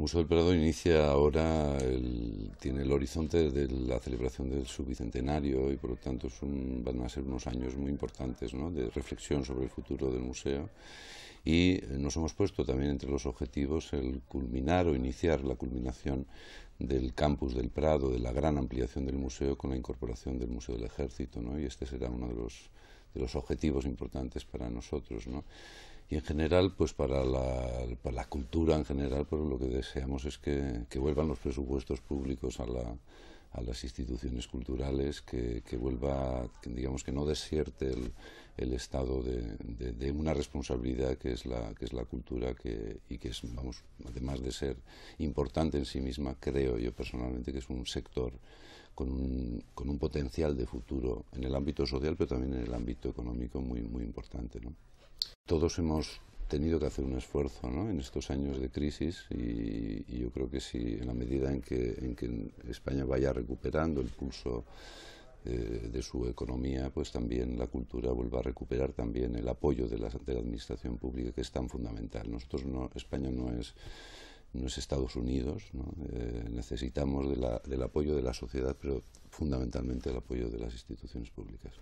El Museo del Prado inicia ahora, tiene el horizonte de la celebración del subicentenario y por lo tanto van a ser unos años muy importantes de reflexión sobre el futuro del museo y eh, nos hemos puesto también entre los objetivos el culminar o iniciar la culminación del campus del Prado, de la gran ampliación del museo con la incorporación del Museo del Ejército y este será uno de los, objetivos importantes para nosotros y en general, pues para la, cultura en general, pero pues, lo que deseamos es que, vuelvan los presupuestos públicos a, las instituciones culturales, que, vuelva, digamos que no desierte el, estado de, una responsabilidad que es la, que es la cultura que, y que es, vamos, además de ser importante en sí misma, creo yo personalmente que es un sector con un, con un potencial de futuro en el ámbito social, pero también en el ámbito económico muy, muy importante, todos hemos tenido que hacer un esfuerzo en estos años de crisis y, yo creo que si en la medida en que, en que España vaya recuperando el pulso eh, de su economía, pues también la cultura vuelva a recuperar también el apoyo de la, administración pública que es tan fundamental. Nosotros no, España no es Estados Unidos, eh, necesitamos del apoyo de la sociedad, pero fundamentalmente el apoyo de las instituciones públicas.